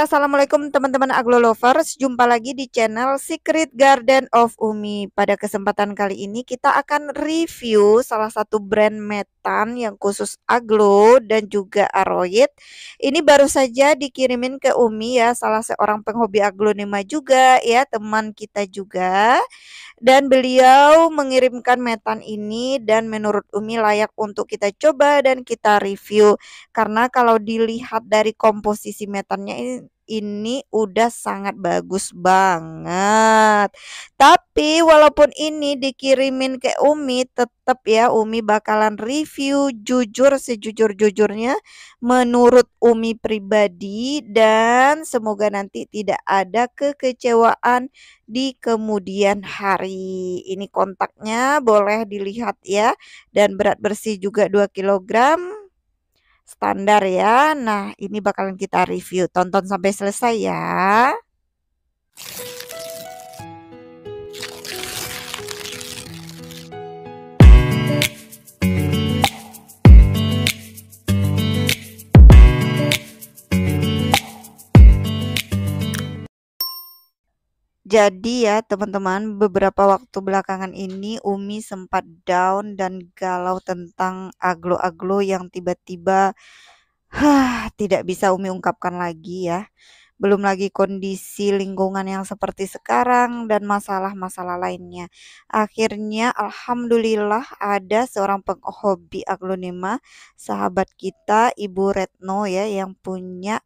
assalamualaikum teman-teman Aglo Lovers. Jumpa lagi di channel Secret Garden of Umi. Pada kesempatan kali ini kita akan review salah satu brand metan yang khusus Aglo dan juga Aroid. Ini baru saja dikirimin ke Umi ya, salah seorang penghobi aglonema juga ya, teman kita juga. Dan beliau mengirimkan metan ini dan menurut Umi layak untuk kita coba dan kita review. Karena kalau dilihat dari komposisi metannya ini ini udah sangat bagus banget. Tapi walaupun ini dikirimin ke Umi tetap ya Umi bakalan review jujur sejujur-jujurnya menurut Umi pribadi dan semoga nanti tidak ada kekecewaan di kemudian hari. Ini kontaknya boleh dilihat ya dan berat bersih juga 2 kg standar ya. Nah, ini bakalan kita review. Tonton sampai selesai ya. Jadi ya teman-teman, beberapa waktu belakangan ini Umi sempat down dan galau tentang aglo-aglo yang tiba-tiba huh, tidak bisa Umi ungkapkan lagi ya. Belum lagi kondisi lingkungan yang seperti sekarang dan masalah-masalah lainnya. Akhirnya alhamdulillah ada seorang penghobi aglonema, sahabat kita Ibu Retno ya yang punya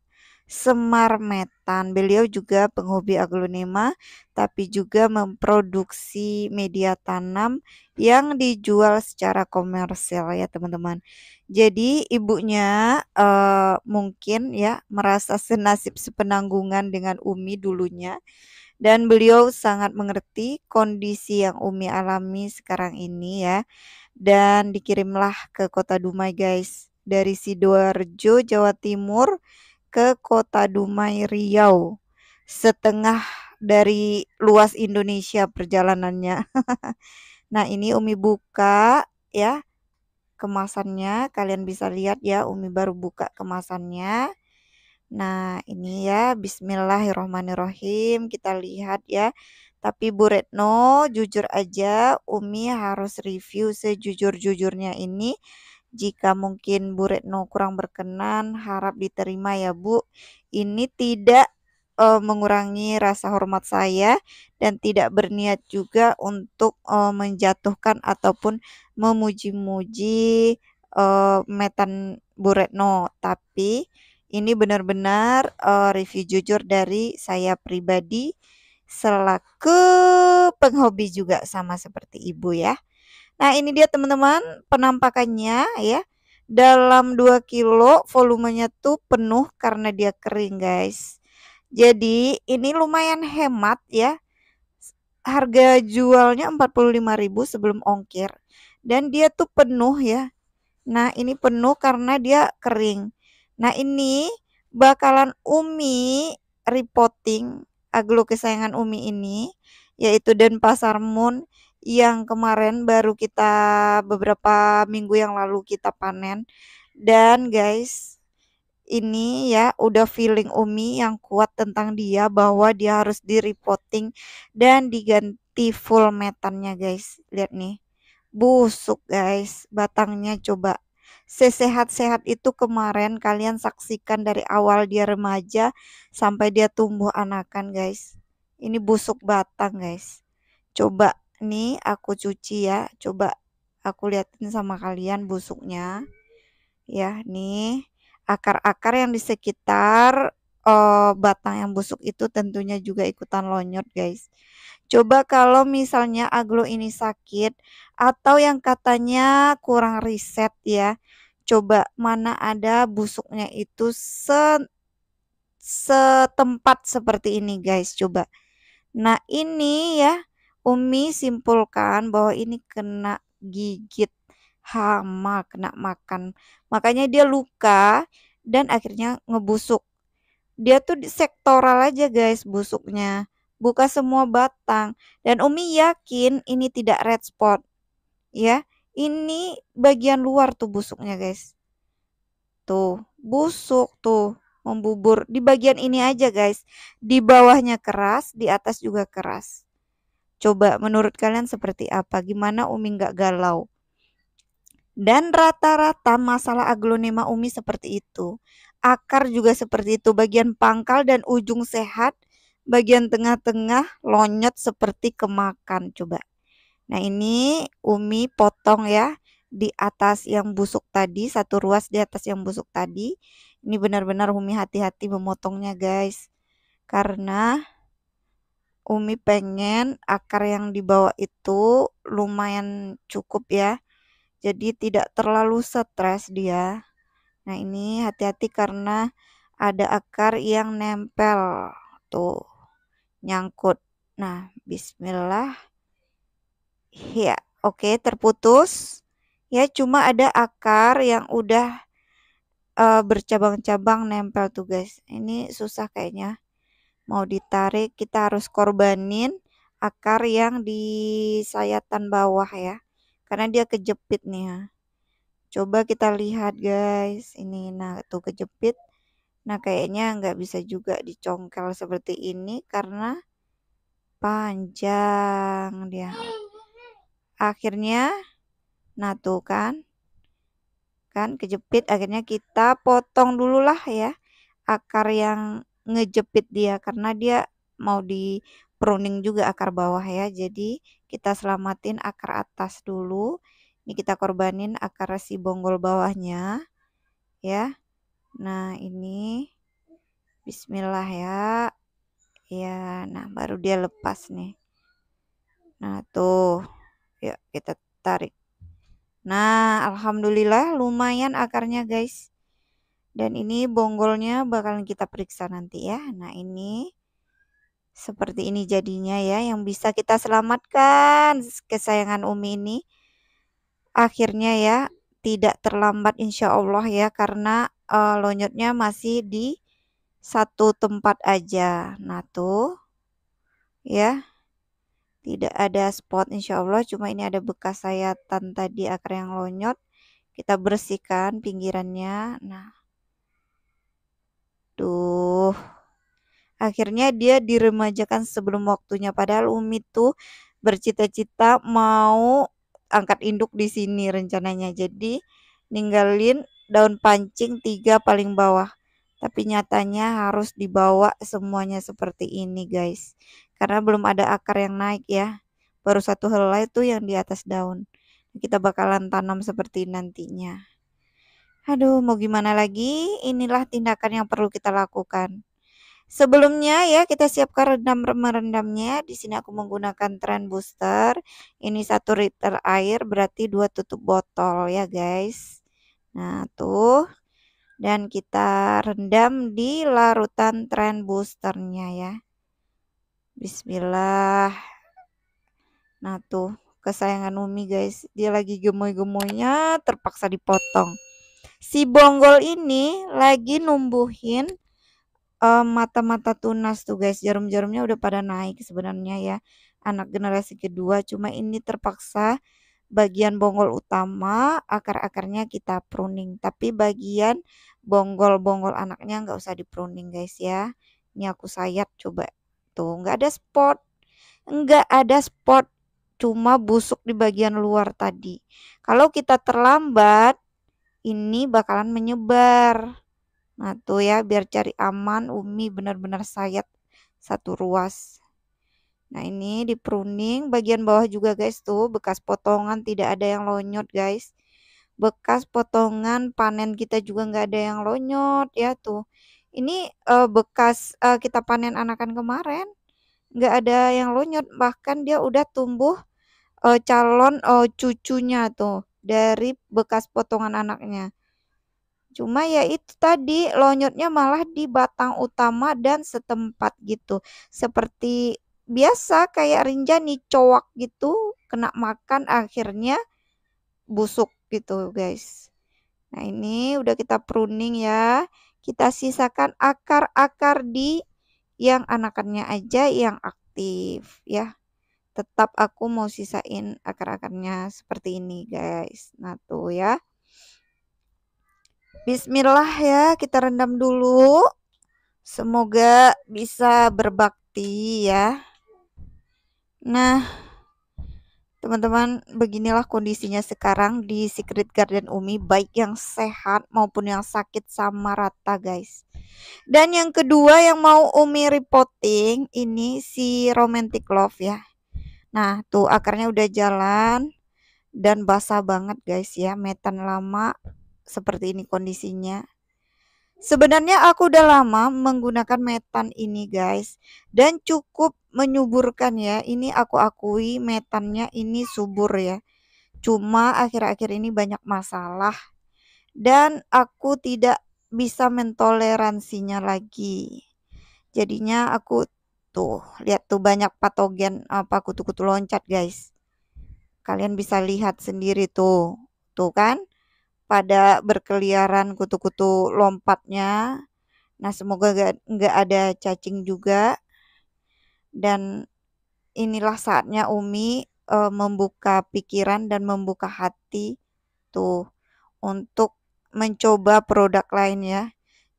Semar Metan. Beliau juga penghobi aglonema tapi juga memproduksi media tanam yang dijual secara komersial ya teman-teman. Jadi ibunya uh, mungkin ya merasa senasib sepenanggungan dengan Umi dulunya dan beliau sangat mengerti kondisi yang Umi alami sekarang ini ya. Dan dikirimlah ke Kota Dumai guys dari Sidoarjo Jawa Timur ke Kota Dumai Riau. Setengah dari luas Indonesia perjalanannya. nah, ini Umi buka ya kemasannya. Kalian bisa lihat ya Umi baru buka kemasannya. Nah, ini ya Bismillahirrohmanirrohim Kita lihat ya. Tapi Bu Retno jujur aja Umi harus review sejujur-jujurnya ini jika mungkin Bu Retno kurang berkenan, harap diterima ya Bu. Ini tidak uh, mengurangi rasa hormat saya dan tidak berniat juga untuk uh, menjatuhkan ataupun memuji-muji uh, Metan Bu Retno, tapi ini benar-benar uh, review jujur dari saya pribadi selaku penghobi juga sama seperti ibu ya. Nah, ini dia teman-teman penampakannya ya. Dalam 2 kilo volumenya tuh penuh karena dia kering, guys. Jadi, ini lumayan hemat ya. Harga jualnya 45.000 sebelum ongkir dan dia tuh penuh ya. Nah, ini penuh karena dia kering. Nah, ini bakalan Umi repotting aglo kesayangan Umi ini yaitu Denpasar Moon yang kemarin baru kita beberapa minggu yang lalu kita panen. Dan guys, ini ya udah feeling Umi yang kuat tentang dia bahwa dia harus di repotting dan diganti full metannya guys. Lihat nih. Busuk guys, batangnya coba sesehat-sehat itu kemarin kalian saksikan dari awal dia remaja sampai dia tumbuh anakan guys. Ini busuk batang guys. Coba ini aku cuci ya. Coba aku liatin sama kalian busuknya. Ya, nih akar-akar yang di sekitar uh, batang yang busuk itu tentunya juga ikutan lonyot, guys. Coba kalau misalnya aglo ini sakit atau yang katanya kurang riset ya. Coba mana ada busuknya itu se setempat seperti ini, guys. Coba. Nah, ini ya Umi simpulkan bahwa ini kena gigit hama, kena makan. Makanya dia luka dan akhirnya ngebusuk. Dia tuh sektoral aja guys busuknya. Buka semua batang dan Umi yakin ini tidak red spot. Ya, ini bagian luar tuh busuknya guys. Tuh, busuk tuh membubur di bagian ini aja guys. Di bawahnya keras, di atas juga keras. Coba menurut kalian seperti apa? Gimana Umi nggak galau? Dan rata-rata masalah aglonema Umi seperti itu. Akar juga seperti itu, bagian pangkal dan ujung sehat, bagian tengah-tengah lonyot seperti kemakan. Coba. Nah ini Umi potong ya di atas yang busuk tadi, satu ruas di atas yang busuk tadi. Ini benar-benar Umi hati-hati memotongnya guys. Karena Umi pengen akar yang dibawa itu lumayan cukup ya. Jadi tidak terlalu stres dia. Nah, ini hati-hati karena ada akar yang nempel tuh nyangkut. Nah, bismillah. Ya, oke okay, terputus. Ya, cuma ada akar yang udah uh, bercabang-cabang nempel tuh, guys. Ini susah kayaknya mau ditarik kita harus korbanin akar yang di sayatan bawah ya karena dia kejepit nih ya. coba kita lihat guys ini nah tuh kejepit nah kayaknya nggak bisa juga dicongkel seperti ini karena panjang dia akhirnya nah tuh kan kan kejepit akhirnya kita potong dulu lah ya akar yang ngejepit dia karena dia mau di pruning juga akar bawah ya. Jadi kita selamatin akar atas dulu. Ini kita korbanin akar si bonggol bawahnya ya. Nah, ini bismillah ya. Ya, nah baru dia lepas nih. Nah, tuh. Yuk kita tarik. Nah, alhamdulillah lumayan akarnya guys. Dan ini bonggolnya bakalan kita periksa nanti ya. Nah ini seperti ini jadinya ya yang bisa kita selamatkan kesayangan Umi ini. Akhirnya ya tidak terlambat insya Allah ya karena uh, lonyotnya masih di satu tempat aja. Nah tuh ya tidak ada spot insya Allah cuma ini ada bekas sayatan tadi akar yang lonyot kita bersihkan pinggirannya nah Aduh. Akhirnya dia diremajakan sebelum waktunya padahal Umi tuh bercita-cita mau angkat induk di sini rencananya. Jadi ninggalin daun pancing tiga paling bawah. Tapi nyatanya harus dibawa semuanya seperti ini guys. Karena belum ada akar yang naik ya. Baru satu helai tuh yang di atas daun. Kita bakalan tanam seperti nantinya. Aduh, mau gimana lagi? Inilah tindakan yang perlu kita lakukan. Sebelumnya ya kita siapkan rendam merendamnya. Di sini aku menggunakan trend booster. Ini satu liter air berarti dua tutup botol ya guys. Nah tuh dan kita rendam di larutan trend boosternya ya. Bismillah. Nah tuh kesayangan Umi guys, dia lagi gemoy-gemoynya terpaksa dipotong si bonggol ini lagi numbuhin eh, mata-mata uh, tunas tuh guys jarum-jarumnya udah pada naik sebenarnya ya anak generasi kedua cuma ini terpaksa bagian bonggol utama akar-akarnya kita pruning tapi bagian bonggol-bonggol anaknya nggak usah di pruning guys ya ini aku sayat coba tuh nggak ada spot nggak ada spot cuma busuk di bagian luar tadi kalau kita terlambat ini bakalan menyebar. Nah tuh ya biar cari aman Umi benar-benar sayat satu ruas. Nah ini di pruning bagian bawah juga guys tuh bekas potongan tidak ada yang lonyot guys. Bekas potongan panen kita juga nggak ada yang lonyot ya tuh. Ini uh, bekas uh, kita panen anakan kemarin nggak ada yang lonyot bahkan dia udah tumbuh uh, calon uh, cucunya tuh dari bekas potongan anaknya. Cuma ya itu tadi lonyotnya malah di batang utama dan setempat gitu. Seperti biasa kayak rinjani cowok gitu kena makan akhirnya busuk gitu guys. Nah ini udah kita pruning ya. Kita sisakan akar-akar di yang anakannya aja yang aktif ya tetap aku mau sisain akar-akarnya seperti ini guys nah tuh ya bismillah ya kita rendam dulu semoga bisa berbakti ya nah teman-teman beginilah kondisinya sekarang di secret garden umi baik yang sehat maupun yang sakit sama rata guys dan yang kedua yang mau umi reporting ini si romantic love ya Nah, tuh akarnya udah jalan dan basah banget guys ya. Metan lama seperti ini kondisinya. Sebenarnya aku udah lama menggunakan metan ini guys dan cukup menyuburkan ya. Ini aku akui metannya ini subur ya. Cuma akhir-akhir ini banyak masalah dan aku tidak bisa mentoleransinya lagi. Jadinya aku Tuh, lihat tuh banyak patogen apa kutu-kutu loncat, guys. Kalian bisa lihat sendiri tuh. Tuh kan? Pada berkeliaran kutu-kutu lompatnya. Nah, semoga nggak ada cacing juga. Dan inilah saatnya Umi e, membuka pikiran dan membuka hati tuh untuk mencoba produk lain ya.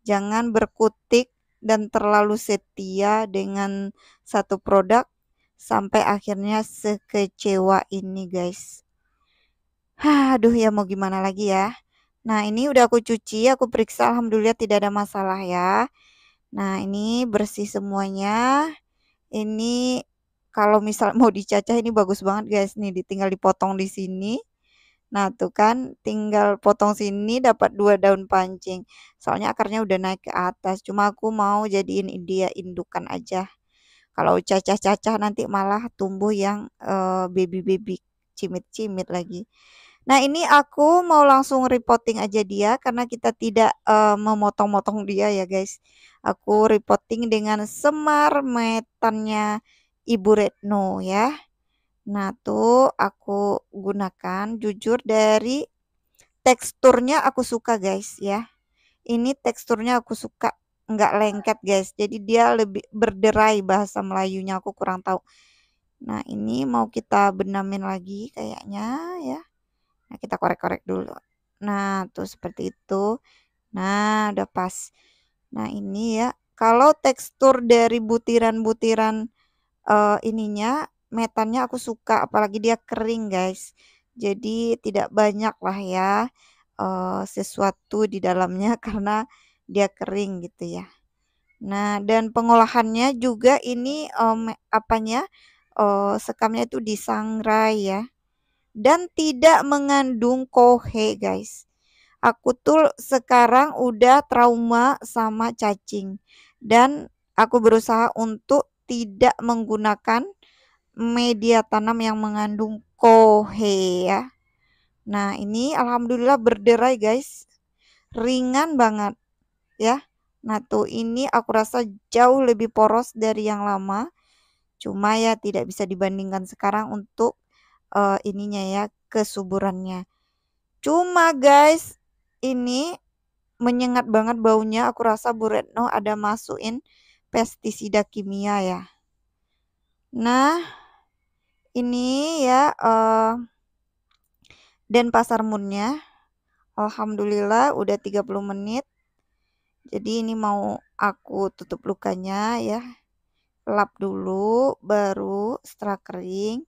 Jangan berkutik dan terlalu setia dengan satu produk sampai akhirnya sekecewa ini guys. Hah, aduh ya mau gimana lagi ya. Nah ini udah aku cuci, aku periksa alhamdulillah tidak ada masalah ya. Nah ini bersih semuanya. Ini kalau misal mau dicacah ini bagus banget guys nih, ditinggal dipotong di sini. Nah, tuh kan tinggal potong sini dapat dua daun pancing. Soalnya akarnya udah naik ke atas. Cuma aku mau jadiin dia indukan aja. Kalau cacah-cacah nanti malah tumbuh yang eh, baby-baby cimit-cimit lagi. Nah, ini aku mau langsung repotting aja dia karena kita tidak uh, memotong-motong dia ya, guys. Aku repotting dengan semar metannya Ibu Retno ya. Nah, tuh aku gunakan jujur dari teksturnya aku suka guys ya. Ini teksturnya aku suka, nggak lengket guys. Jadi dia lebih berderai bahasa Melayunya aku kurang tahu. Nah, ini mau kita benamin lagi kayaknya ya. Nah, kita korek-korek dulu. Nah, tuh seperti itu. Nah, udah pas. Nah, ini ya. Kalau tekstur dari butiran-butiran uh, ininya metannya aku suka apalagi dia kering guys jadi tidak banyak lah ya uh, sesuatu di dalamnya karena dia kering gitu ya nah dan pengolahannya juga ini um, apanya uh, sekamnya itu disangrai ya dan tidak mengandung kohe guys aku tuh sekarang udah trauma sama cacing dan aku berusaha untuk tidak menggunakan media tanam yang mengandung kohe ya. Nah, ini alhamdulillah berderai guys. Ringan banget ya. Nah, tuh ini aku rasa jauh lebih poros dari yang lama. Cuma ya tidak bisa dibandingkan sekarang untuk uh, ininya ya, kesuburannya. Cuma guys, ini menyengat banget baunya. Aku rasa Bu Retno ada masukin pestisida kimia ya. Nah, ini ya uh, pasar Moonnya Alhamdulillah udah 30 menit jadi ini mau aku tutup lukanya ya lap dulu baru setelah kering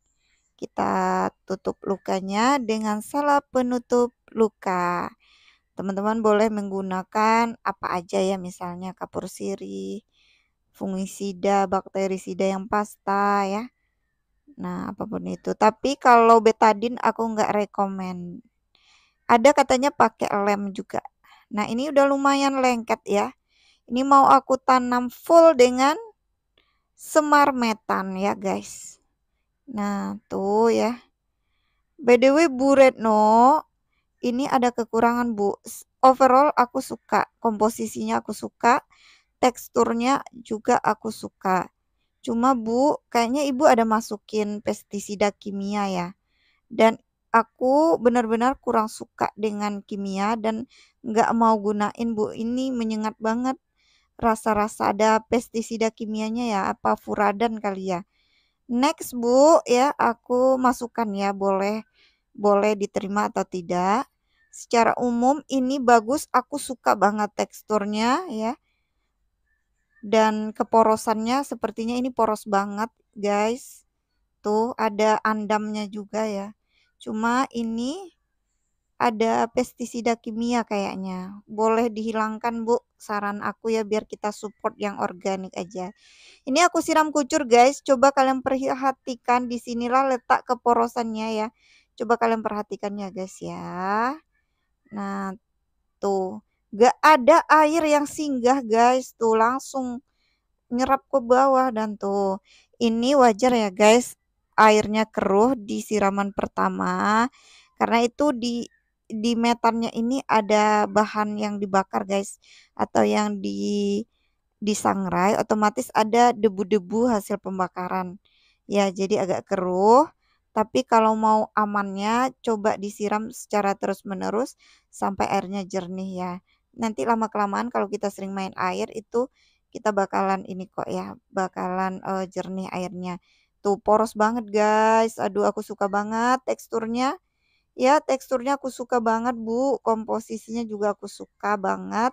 kita tutup lukanya dengan salah penutup luka teman-teman boleh menggunakan apa aja ya misalnya kapur sirih fungisida bakterisida yang pasta ya Nah, apapun itu. Tapi kalau betadin aku nggak rekomen. Ada katanya pakai lem juga. Nah, ini udah lumayan lengket ya. Ini mau aku tanam full dengan semar metan ya, guys. Nah, tuh ya. By the way, Bu Retno, ini ada kekurangan, Bu. Overall aku suka, komposisinya aku suka, teksturnya juga aku suka. Cuma Bu, kayaknya Ibu ada masukin pestisida kimia ya. Dan aku benar-benar kurang suka dengan kimia dan nggak mau gunain Bu. Ini menyengat banget rasa-rasa ada pestisida kimianya ya, apa furadan kali ya. Next Bu, ya aku masukkan ya boleh boleh diterima atau tidak. Secara umum ini bagus, aku suka banget teksturnya ya dan keporosannya sepertinya ini poros banget guys tuh ada andamnya juga ya cuma ini ada pestisida kimia kayaknya boleh dihilangkan bu saran aku ya biar kita support yang organik aja ini aku siram kucur guys coba kalian perhatikan disinilah letak keporosannya ya coba kalian perhatikannya guys ya nah tuh Gak ada air yang singgah guys, tuh langsung nyerap ke bawah dan tuh ini wajar ya guys airnya keruh di siraman pertama karena itu di di metannya ini ada bahan yang dibakar guys atau yang di disangrai otomatis ada debu-debu hasil pembakaran ya jadi agak keruh tapi kalau mau amannya coba disiram secara terus-menerus sampai airnya jernih ya nanti lama kelamaan kalau kita sering main air itu kita bakalan ini kok ya, bakalan uh, jernih airnya. Tuh poros banget guys. Aduh aku suka banget teksturnya. Ya, teksturnya aku suka banget, Bu. Komposisinya juga aku suka banget.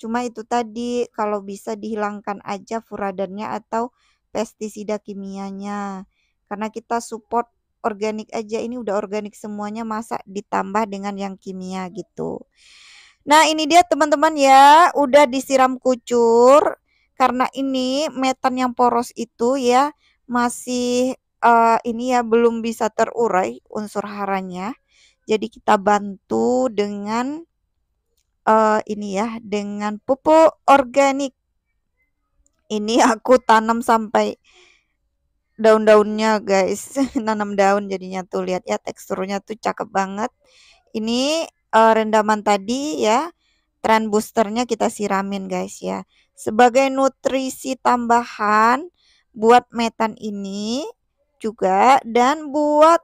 Cuma itu tadi kalau bisa dihilangkan aja furadannya atau pestisida kimianya. Karena kita support organik aja ini udah organik semuanya masa ditambah dengan yang kimia gitu. Nah, ini dia teman-teman ya, udah disiram kucur karena ini metan yang poros itu ya masih uh, ini ya belum bisa terurai unsur haranya. Jadi kita bantu dengan uh, ini ya, dengan pupuk organik. Ini aku tanam sampai daun-daunnya guys nanam daun jadinya tuh lihat ya teksturnya tuh cakep banget ini uh, rendaman tadi ya tren boosternya kita siramin guys ya sebagai nutrisi tambahan buat metan ini juga dan buat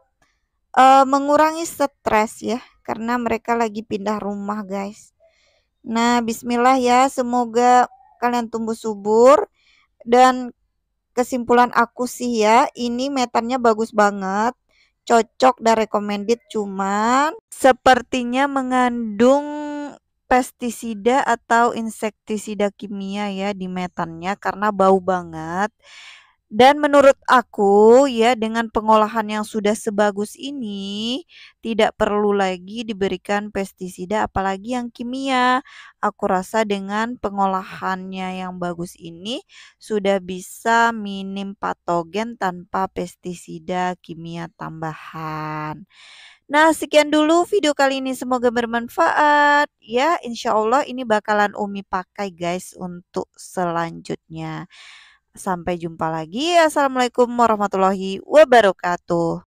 uh, mengurangi stres ya karena mereka lagi pindah rumah guys nah bismillah ya semoga kalian tumbuh subur dan kesimpulan aku sih ya ini metannya bagus banget cocok dan recommended cuman sepertinya mengandung pestisida atau insektisida kimia ya di metannya karena bau banget dan menurut aku ya dengan pengolahan yang sudah sebagus ini tidak perlu lagi diberikan pestisida apalagi yang kimia. Aku rasa dengan pengolahannya yang bagus ini sudah bisa minim patogen tanpa pestisida kimia tambahan. Nah, sekian dulu video kali ini. Semoga bermanfaat. Ya, insya Allah ini bakalan Umi pakai guys untuk selanjutnya. Sampai jumpa lagi. Assalamualaikum warahmatullahi wabarakatuh.